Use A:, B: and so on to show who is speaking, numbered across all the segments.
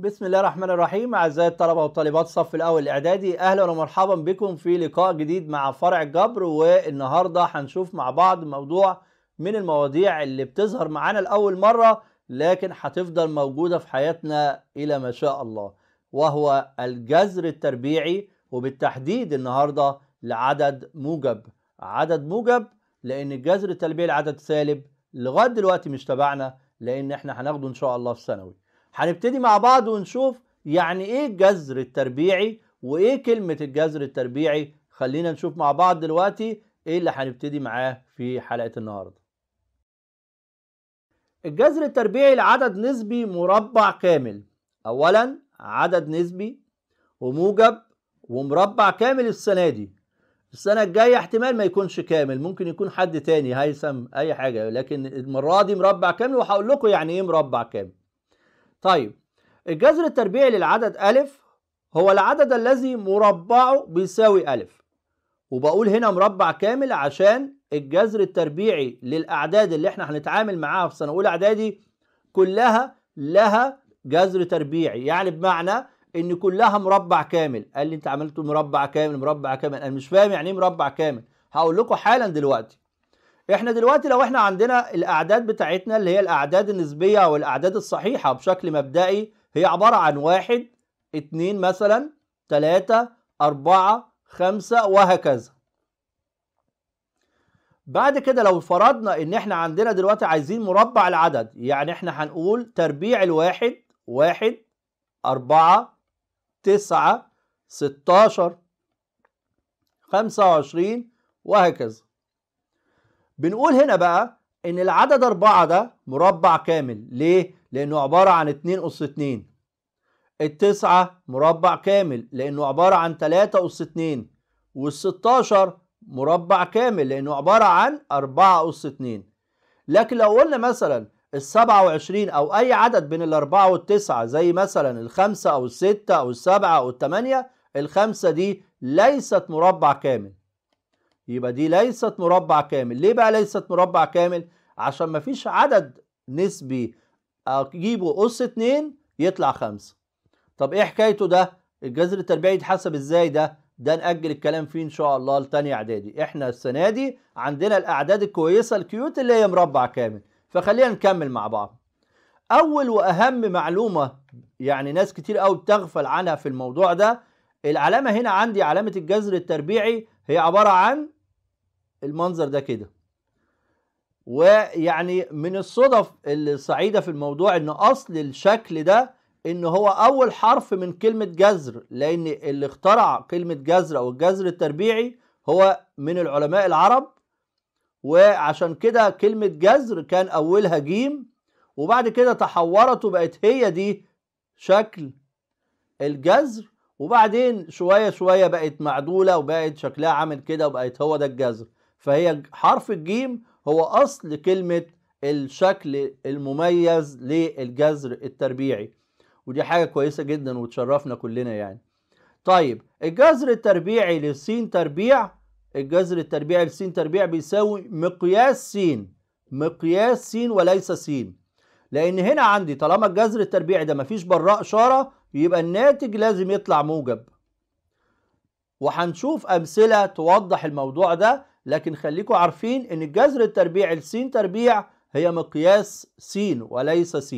A: بسم الله الرحمن الرحيم أعزائي الطلبة والطالبات الصف الأول الإعدادي أهلا ومرحبا بكم في لقاء جديد مع فرع الجبر والنهاردة هنشوف مع بعض موضوع من المواضيع اللي بتظهر معانا لأول مرة لكن هتفضل موجودة في حياتنا إلى ما شاء الله وهو الجذر التربيعي وبالتحديد النهاردة لعدد موجب عدد موجب لأن الجذر التربيعي لعدد سالب لغاية دلوقتي مش تبعنا لأن احنا هناخده إن شاء الله في ثانوي هنبتدي مع بعض ونشوف يعني ايه الجذر التربيعي وايه كلمة الجذر التربيعي خلينا نشوف مع بعض دلوقتي ايه اللي هنبتدي معاه في حلقة النهاردة الجذر التربيعي لعدد نسبي مربع كامل اولا عدد نسبي وموجب ومربع كامل السنة دي السنة الجاية احتمال ما يكونش كامل ممكن يكون حد تاني هيثم اي حاجة لكن المرة دي مربع كامل وهقول لكم يعني ايه مربع كامل طيب الجذر التربيعي للعدد أ هو العدد الذي مربعه بيساوي أ وبقول هنا مربع كامل عشان الجذر التربيعي للأعداد اللي احنا هنتعامل معاها في سنة أولى إعدادي كلها لها جذر تربيعي يعني بمعنى إن كلها مربع كامل قال لي أنت عملته مربع كامل مربع كامل أنا مش فاهم يعني إيه مربع كامل هقول لكم حالا دلوقتي احنا دلوقتي لو احنا عندنا الاعداد بتاعتنا اللي هي الاعداد النسبيه او الاعداد الصحيحه بشكل مبدئي هي عباره عن واحد اتنين مثلا تلاته اربعه خمسه وهكذا بعد كده لو فرضنا ان احنا عندنا دلوقتي عايزين مربع العدد يعني احنا هنقول تربيع الواحد واحد اربعة تسعة ستاشر خمسة وعشرين وهكذا بنقول هنا بقى ان العدد أربعة ده مربع كامل ليه؟ لأنه عبارة عن اتنين أس اتنين التسعة مربع كامل لأنه عبارة عن تلاتة أس اتنين والستاشر مربع كامل لأنه عبارة عن اربعة أس اتنين لكن لو قلنا مثلا السبعة وعشرين أو أي عدد بين الأربعة والتسعة زي مثلا الخمسة أو الستة أو السبعة أو الثمانية الخمسة دي ليست مربع كامل يبقى دي ليست مربع كامل ليه بقى ليست مربع كامل عشان ما فيش عدد نسبي اجيبه اس 2 يطلع 5 طب ايه حكايته ده الجذر التربيعي يتحسب ازاي ده ده نأجل الكلام فيه ان شاء الله لتاني اعدادي احنا السنه دي عندنا الاعداد الكويسه الكيوت اللي هي مربع كامل فخلينا نكمل مع بعض اول واهم معلومه يعني ناس كتير قوي بتغفل عنها في الموضوع ده العلامه هنا عندي علامه الجذر التربيعي هي عباره عن المنظر ده كده ويعني من الصدف السعيدة في الموضوع ان اصل الشكل ده ان هو اول حرف من كلمة جذر لان اللي اخترع كلمة جذر او الجذر التربيعي هو من العلماء العرب وعشان كده كلمة جذر كان اولها جيم وبعد كده تحورت وبقت هي دي شكل الجذر وبعدين شوية شوية بقت معدولة وبقت شكلها عامل كده وبقت هو ده الجذر فهي حرف الجيم هو أصل كلمة الشكل المميز للجذر التربيعي ودي حاجة كويسة جدا وتشرفنا كلنا يعني طيب الجذر التربيعي للسين تربيع الجذر التربيعي للسين تربيع بيساوي مقياس سين مقياس سين وليس سين لأن هنا عندي طالما الجذر التربيعي ده مفيش براء إشارة يبقى الناتج لازم يطلع موجب وهنشوف أمثلة توضح الموضوع ده لكن خليكم عارفين ان الجذر التربيع السين تربيع هي مقياس س وليس س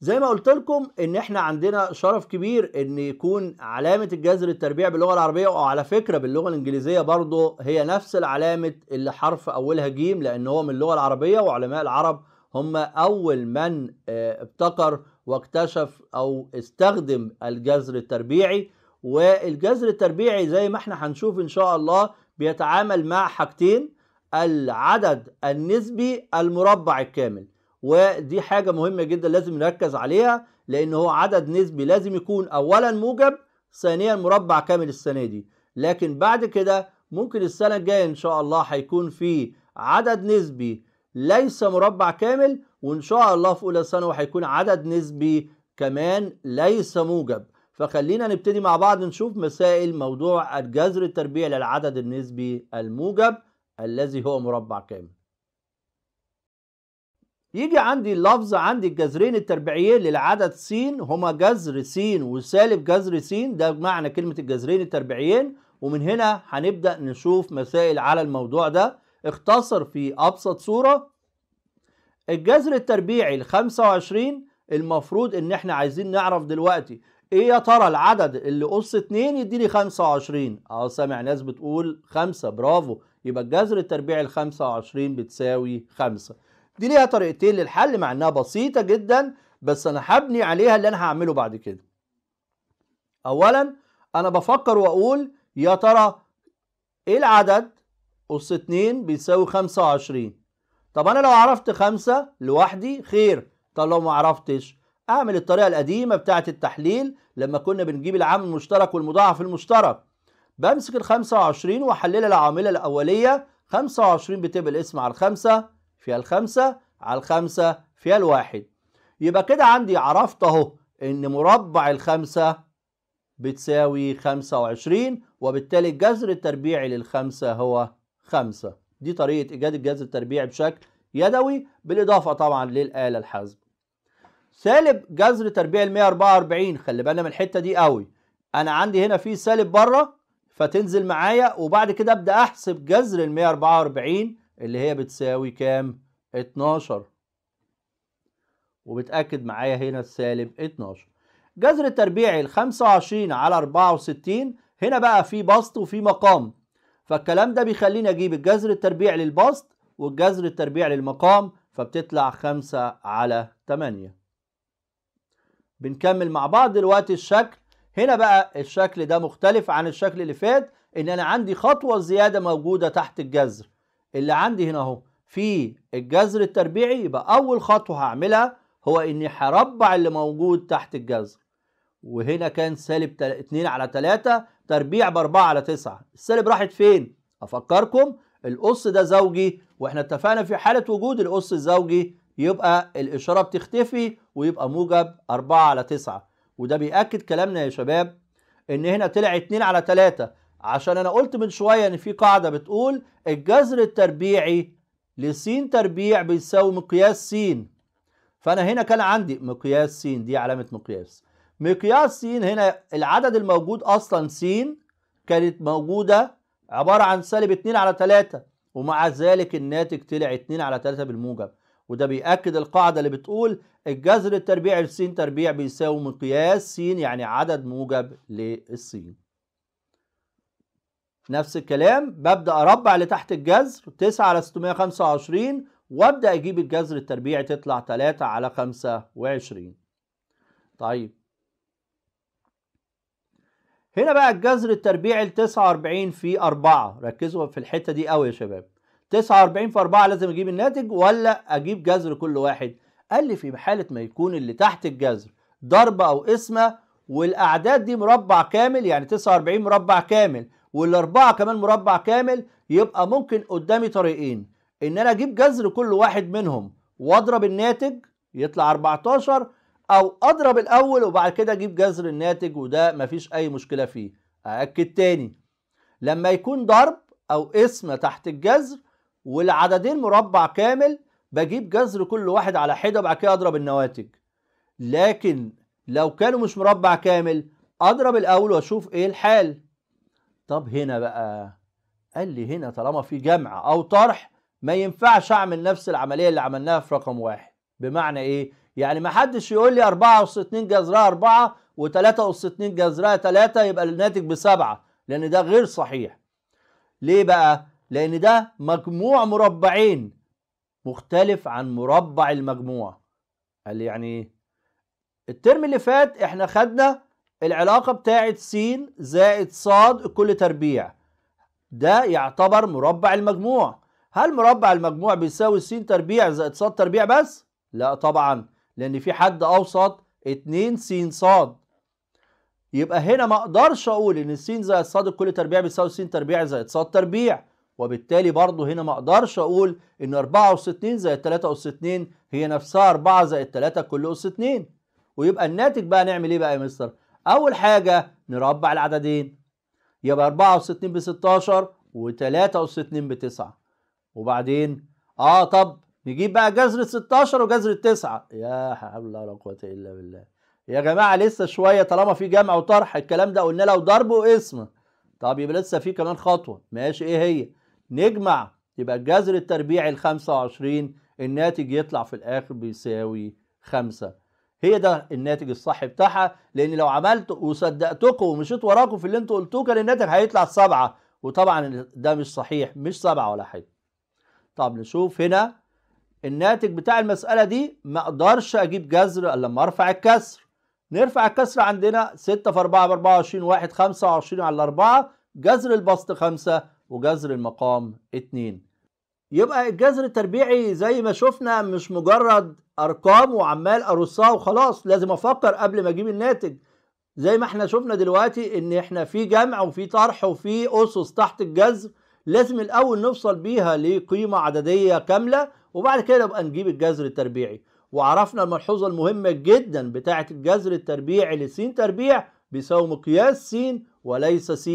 A: زي ما قلت لكم ان احنا عندنا شرف كبير ان يكون علامة الجذر التربيع باللغة العربية وعلى فكرة باللغة الانجليزية برضو هي نفس العلامة اللي حرف اولها جيم لان هو من اللغة العربية وعلماء العرب هم اول من آه، ابتكر واكتشف او استخدم الجذر التربيعي والجذر التربيعي زي ما احنا هنشوف ان شاء الله بيتعامل مع حاجتين العدد النسبي المربع الكامل ودي حاجة مهمة جدا لازم نركز عليها لأن هو عدد نسبي لازم يكون أولا موجب ثانيا مربع كامل السنة دي لكن بعد كده ممكن السنة الجاية إن شاء الله هيكون في عدد نسبي ليس مربع كامل وإن شاء الله في أولى ثانوي هيكون عدد نسبي كمان ليس موجب فخلينا نبتدي مع بعض نشوف مسائل موضوع الجذر التربيعي للعدد النسبي الموجب الذي هو مربع كامل يجي عندي اللفظ عندي الجذرين التربيعيين للعدد س هما جذر س وسالب جذر س ده معنى كلمة الجذرين التربيعيين ومن هنا هنبدأ نشوف مسائل على الموضوع ده اختصر في أبسط صورة الجذر التربيعي ال 25 المفروض إن احنا عايزين نعرف دلوقتي ايه يا ترى العدد اللي قص 2 يديني 25 اه سامع ناس بتقول 5 برافو يبقى الجذر التربيعي ال 25 بتساوي 5 دي ليها طريقتين للحل مع انها بسيطه جدا بس انا هبني عليها اللي انا هعمله بعد كده اولا انا بفكر واقول يا ترى ايه العدد أس 2 بيساوي 25 طب انا لو عرفت 5 لوحدي خير طب لو ما عرفتش اعمل الطريقه القديمه بتاعه التحليل لما كنا بنجيب العام المشترك والمضاعف المشترك بمسك ال 25 واحللها العامله الاوليه 25 بتبقى الاسم على الخمسه فيها الخمسه على الخمسه فيها الواحد يبقى كده عندي عرفت اهو ان مربع الخمسه بتساوي 25 وبالتالي الجذر التربيعي للخمسه هو 5 دي طريقه ايجاد الجذر التربيعي بشكل يدوي بالاضافه طبعا للاله الحاسبه سالب جذر تربيع ال 144 خلي بالنا من الحته دي قوي انا عندي هنا في سالب بره فتنزل معايا وبعد كده ابدا احسب جذر ال 144 اللي هي بتساوي كام 12 وبتاكد معايا هنا السالب 12 جذر التربيع ال 25 على 64 هنا بقى في بسط وفي مقام فالكلام ده بيخليني اجيب الجذر التربيع للبسط والجذر التربيع للمقام فبتطلع 5 على 8 بنكمل مع بعض دلوقتي الشكل هنا بقى الشكل ده مختلف عن الشكل اللي فات ان انا عندي خطوة زيادة موجودة تحت الجذر اللي عندي هنا اهو في الجذر التربيعي يبقى اول خطوة هعملها هو اني هربع اللي موجود تحت الجذر وهنا كان سالب 2 على 3 تربيع ب 4 على 9 السالب راحت فين افكركم القص ده زوجي واحنا اتفقنا في حالة وجود القص الزوجي يبقى الإشارة بتختفي ويبقى موجب 4 على 9 وده بيأكد كلامنا يا شباب إن هنا طلع 2 على 3 عشان أنا قلت من شوية إن في قاعدة بتقول الجذر التربيعي لس تربيع بيساوي مقياس س فأنا هنا كان عندي مقياس س دي علامة مقياس مقياس س هنا العدد الموجود أصلا س كانت موجودة عبارة عن سالب 2 على 3 ومع ذلك الناتج طلع 2 على 3 بالموجب وده بيأكد القاعدة اللي بتقول الجذر التربيعي لسين تربيع بيساوي مقياس س يعني عدد موجب للسين نفس الكلام ببدأ أربع اللي تحت الجذر 9 على 625 وأبدأ أجيب الجذر التربيعي تطلع 3 على 25 طيب هنا بقى الجذر التربيعي ل 49 في 4 ركزوا في الحتة دي قوي يا شباب 49 في 4 لازم اجيب الناتج ولا اجيب جذر كل واحد قال لي في حاله ما يكون اللي تحت الجذر ضرب او قسمه والاعداد دي مربع كامل يعني 49 مربع كامل والاربعه كمان مربع كامل يبقى ممكن قدامي طريقين ان انا اجيب جذر كل واحد منهم واضرب الناتج يطلع 14 او اضرب الاول وبعد كده اجيب جذر الناتج وده مفيش اي مشكله فيه ااكد تاني لما يكون ضرب او قسمه تحت الجذر والعددين مربع كامل بجيب جذر كل واحد على حده وبعد كده اضرب النواتج لكن لو كانوا مش مربع كامل اضرب الاول واشوف ايه الحال طب هنا بقى قال لي هنا طالما في جمع او طرح ما ينفعش اعمل نفس العمليه اللي عملناها في رقم واحد بمعنى ايه يعني ما حدش يقول لي 4 اس 2 جذرها 4 و3 اس 2 جذرها 3 يبقى الناتج ب7 لان ده غير صحيح ليه بقى لأن ده مجموع مربعين مختلف عن مربع المجموع قال لي يعني إيه؟ الترم اللي فات إحنا خدنا العلاقة بتاعة س زائد ص كل تربيع ده يعتبر مربع المجموع هل مربع المجموع بيساوي س تربيع زائد ص تربيع بس؟ لا طبعا لأن في حد أوسط 2 س ص يبقى هنا ما اقدرش اقول ان س زائد ص كل تربيع بيساوي س تربيع زائد ص تربيع وبالتالي برضه هنا ما اقدرش اقول ان 4 اس 2 زائد 3 اس 2 هي نفسها 4 زائد 3 كل اس 2 ويبقى الناتج بقى نعمل ايه بقى يا مستر؟ اول حاجه نربع العددين يبقى 4 اس 2 ب 16 و3 اس 2 ب 9 وبعدين اه طب نجيب بقى جذر 16 وجذر 9 يا حول ولا قوه الا بالله يا جماعه لسه شويه طالما في جمع وطرح الكلام ده قلنا لو ضرب وقسمه طب يبقى لسه في كمان خطوه ماشي ايه هي؟ نجمع يبقى الجذر التربيعي ال 25 الناتج يطلع في الاخر بيساوي 5 هي ده الناتج الصح بتاعها لان لو عملت وصدقتكم ومشيت وراكم في اللي انتوا قلتوه كان الناتج هيطلع 7 وطبعا ده مش صحيح مش 7 ولا حاجه طب نشوف هنا الناتج بتاع المسألة دي ما اقدرش اجيب جذر الا لما ارفع الكسر نرفع الكسر عندنا 6 في 4 ب 24 1 25 على 4 جذر البسط 5 وجذر المقام 2 يبقى الجذر التربيعي زي ما شفنا مش مجرد ارقام وعمال ارصها وخلاص لازم افكر قبل ما اجيب الناتج زي ما احنا شفنا دلوقتي ان احنا في جمع وفي طرح وفي اسس تحت الجذر لازم الاول نوصل بيها لقيمه عدديه كامله وبعد كده نبقى نجيب الجذر التربيعي وعرفنا الملحوظه المهمه جدا بتاعه الجذر التربيعي لس تربيع بيساوي مقياس س وليس س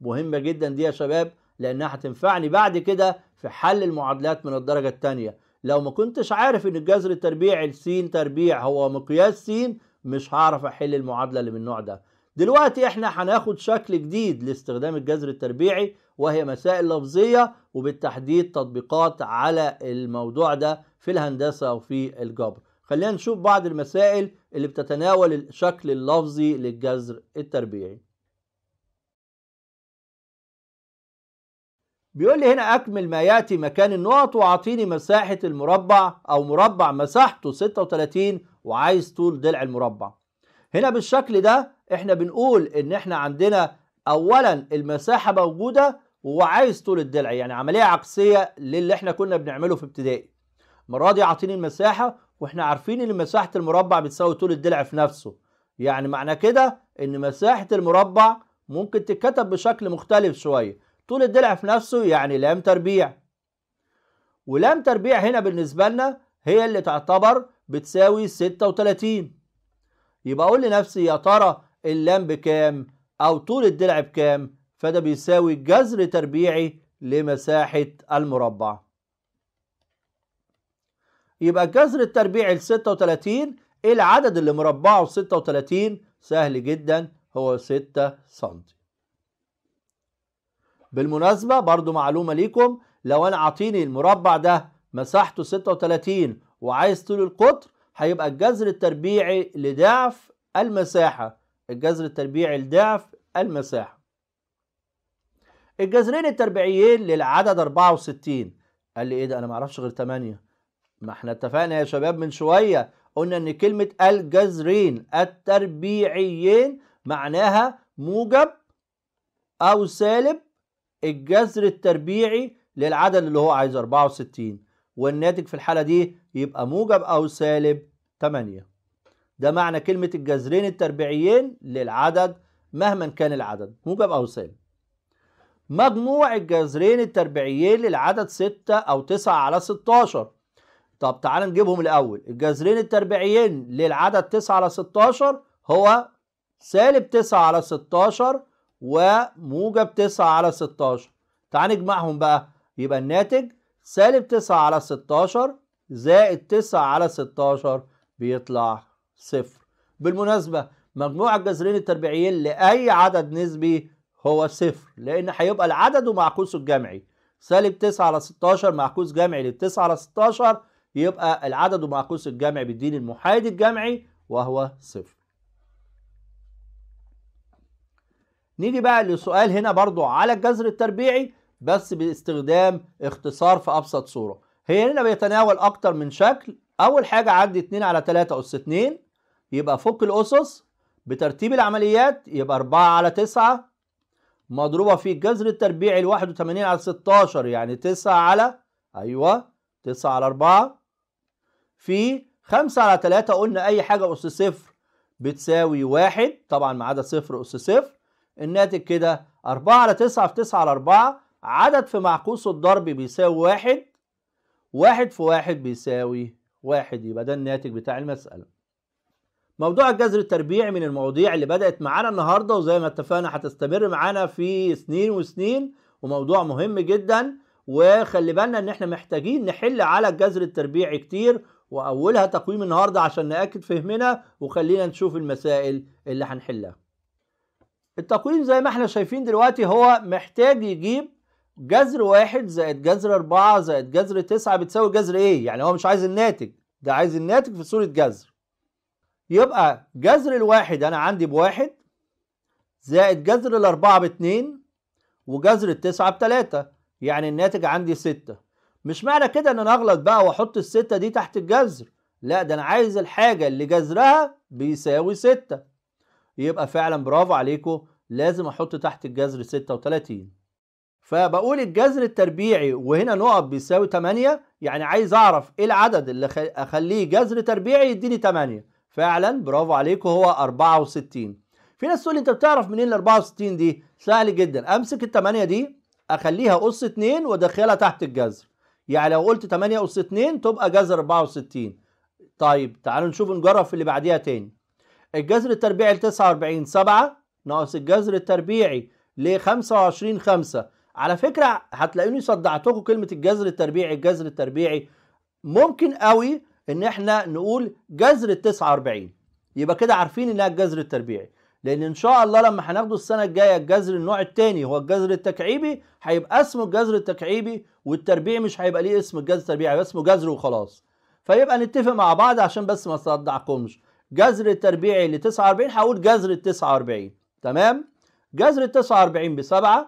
A: مهمه جدا دي يا شباب لانها هتنفعني بعد كده في حل المعادلات من الدرجه الثانيه لو ما كنتش عارف ان الجذر التربيعي السين تربيع هو مقياس سين مش هعرف احل المعادله اللي من النوع ده دلوقتي احنا هناخد شكل جديد لاستخدام الجذر التربيعي وهي مسائل لفظيه وبالتحديد تطبيقات على الموضوع ده في الهندسه وفي الجبر خلينا نشوف بعض المسائل اللي بتتناول الشكل اللفظي للجذر التربيعي بيقول لي هنا أكمل ما يأتي مكان النقط وأعطيني مساحة المربع أو مربع مساحته 36 وعايز طول ضلع المربع هنا بالشكل ده احنا بنقول ان احنا عندنا اولا المساحة موجودة وعايز طول الضلع يعني عملية عكسية للي احنا كنا بنعمله في ابتدائي المرة دي أعطيني المساحة واحنا عارفين ان مساحة المربع بتساوي طول الضلع في نفسه يعني معنى كده ان مساحة المربع ممكن تتكتب بشكل مختلف شوية طول الدلع في نفسه يعني لام تربيع ولام تربيع هنا بالنسبة لنا هي اللي تعتبر بتساوي 36 يبقى أقول لنفسي يا ترى اللام بكام أو طول الدلع بكام فده بيساوي جذر تربيعي لمساحة المربع يبقى جذر التربيعي ل 36 العدد اللي مربعه 36 سهل جدا هو 6 سنتي بالمناسبة برضو معلومة ليكم لو أنا عاطيني المربع ده مساحته 36 وعايز طول القطر هيبقى الجذر التربيعي لضعف المساحة الجذر التربيعي لضعف المساحة الجذرين التربيعيين للعدد 64 قال لي ايه ده انا معرفش غير 8 ما احنا اتفقنا يا شباب من شوية قلنا ان كلمة الجذرين التربيعيين معناها موجب او سالب الجذر التربيعي للعدد اللي هو عايزه 64 والناتج في الحالة دي يبقى موجب أو سالب 8 ده معنى كلمة الجذرين التربيعيين للعدد مهما كان العدد موجب أو سالب مجموع الجذرين التربيعيين للعدد 6 أو 9 على 16 طب تعال نجيبهم الأول الجذرين التربيعيين للعدد 9 على 16 هو سالب 9 على 16 وموجب 9 على 16 تعال نجمعهم بقى يبقى الناتج سالب 9 على 16 زائد 9 على 16 بيطلع صفر بالمناسبة مجموع الجذرين التربيعيين لأي عدد نسبي هو صفر لأن هيبقى العدد ومعكوسه الجمعي سالب 9 على 16 معكوس جمعي لل 9 على 16 يبقى العدد ومعكوس الجمعي بيديني المحايد الجمعي وهو صفر نيجي بقى لسؤال هنا برضو على الجذر التربيعي بس باستخدام اختصار في ابسط صوره هي هنا بيتناول اكتر من شكل اول حاجه عندي 2 على 3 اس 2 يبقى فك الاسس بترتيب العمليات يبقى 4 على 9 مضروبه في الجذر التربيعي ال 81 على 16 يعني 9 على ايوه 9 على 4 في 5 على 3 قلنا اي حاجه اس 0 بتساوي 1 طبعا ما عدا 0 اس 0 الناتج كده 4 على 9 في 9 على 4 عدد في معكوس الضرب بيساوي واحد واحد في واحد بيساوي واحد يبقى ده الناتج بتاع المسألة موضوع الجذر التربيعي من المواضيع اللي بدأت معانا النهاردة وزي ما اتفقنا هتستمر معانا في سنين وسنين وموضوع مهم جدا وخلي بالنا ان احنا محتاجين نحل على الجذر التربيعي كتير واولها تقويم النهارده عشان ناكد فهمنا وخلينا نشوف المسائل اللي هنحلها التقويم زي ما احنا شايفين دلوقتي هو محتاج يجيب جذر واحد زائد جذر أربعة زائد جذر تسعة بتساوي جذر ايه؟ يعني هو مش عايز الناتج ده عايز الناتج في صورة جذر يبقى جذر الواحد أنا عندي بواحد زائد جذر الأربعة باتنين وجذر التسعة بتلاتة يعني الناتج عندي ستة مش معنى كده إن أنا أغلط بقى وأحط الستة دي تحت الجذر لا ده أنا عايز الحاجة اللي جذرها بيساوي ستة يبقى فعلا برافو عليكم لازم احط تحت الجذر 36 فبقول الجذر التربيعي وهنا نقط بيساوي 8 يعني عايز اعرف ايه العدد اللي اخليه جذر تربيعي يديني 8 فعلا برافو عليكم هو 64 في ناس تقول لي انت بتعرف منين ال 64 دي سهل جدا امسك ال 8 دي اخليها اس 2 وادخلها تحت الجذر يعني لو قلت 8 اس 2 تبقى جذر 64 طيب تعالوا نشوف نجرب في اللي بعديها تاني الجذر التربيعي ل 49 7 ناقص الجذر التربيعي ل 25 5 على فكره هتلاقوني صدعتكم كلمه الجذر التربيعي الجذر التربيعي ممكن قوي ان احنا نقول جذر ال 49 يبقى كده عارفين انها الجذر التربيعي لان ان شاء الله لما هناخده السنه الجايه الجذر النوع الثاني هو الجذر التكعيبي هيبقى اسمه الجذر التكعيبي والتربيعي مش هيبقى ليه اسم الجذر التربيعي هيبقى اسمه جذر وخلاص فيبقى نتفق مع بعض عشان بس ما اصدعكمش جذر التربيعي ل 49 هقول جذر ال 49 تمام جذر ال 49 ب 7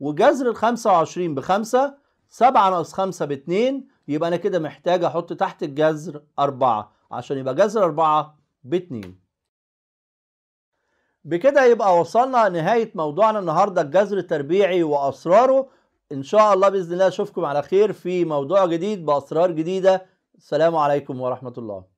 A: وجذر ال 25 ب 5 7 ناقص 5 ب 2 يبقى انا كده محتاج احط تحت الجذر 4 عشان يبقى جذر 4 ب 2 بكده يبقى وصلنا نهاية موضوعنا النهاردة الجذر التربيعي وأسراره إن شاء الله بإذن الله أشوفكم على خير في موضوع جديد بأسرار جديدة السلام عليكم ورحمة الله